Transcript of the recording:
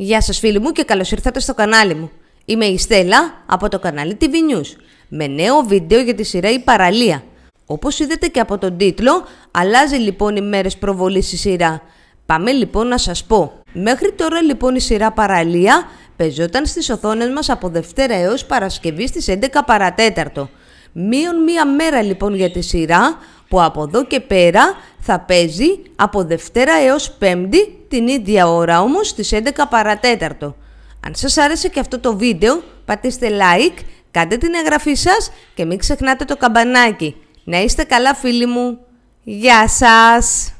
Γεια σας φίλοι μου και καλώς ήρθατε στο κανάλι μου. Είμαι η Στέλλα από το κανάλι TV News με νέο βίντεο για τη σειρά «Η Παραλία». Όπως είδατε και από τον τίτλο, αλλάζει λοιπόν οι μέρες προβολής η σειρά. Πάμε λοιπόν να σας πω. Μέχρι τώρα λοιπόν η σειρά «Παραλία» πεζόταν στις οθόνες μας από Δευτέρα έως Παρασκευή στις 11 παρατέταρτο. Μείον μία μέρα λοιπόν για τη σειρά, που από εδώ και πέρα θα παίζει από Δευτέρα έως Πέμπτη την ίδια ώρα όμως στις 11 παρατέταρτο. Αν σας άρεσε και αυτό το βίντεο πατήστε like, κάντε την εγγραφή σας και μην ξεχνάτε το καμπανάκι. Να είστε καλά φίλοι μου. Γεια σας!